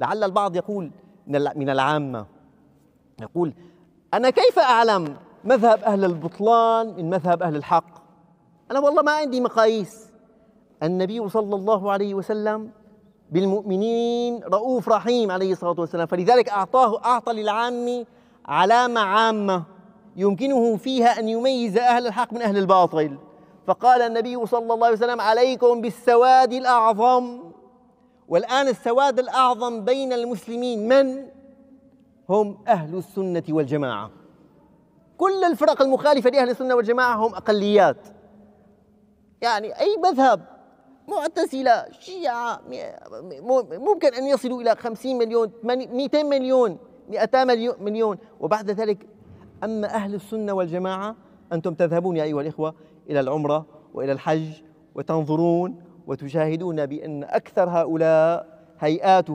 لعل البعض يقول من العامة يقول أنا كيف أعلم مذهب أهل البطلان من مذهب أهل الحق أنا والله ما عندي مقاييس النبي صلى الله عليه وسلم بالمؤمنين رؤوف رحيم عليه الصلاة والسلام فلذلك أعطاه أعطى للعام علامة عامة يمكنه فيها أن يميز أهل الحق من أهل الباطل فقال النبي صلى الله عليه وسلم عليكم بالسواد الأعظم والآن السواد الأعظم بين المسلمين من؟ هم أهل السنة والجماعة كل الفرق المخالفة لأهل السنة والجماعة هم أقليات يعني أي مذهب معتزلة شيعة ممكن أن يصلوا إلى 50 مليون 200 مليون 200 مليون وبعد ذلك أما أهل السنة والجماعة أنتم تذهبون يا أيها الإخوة إلى العمرة وإلى الحج وتنظرون وتشاهدون بأن أكثر هؤلاء هيئاتهم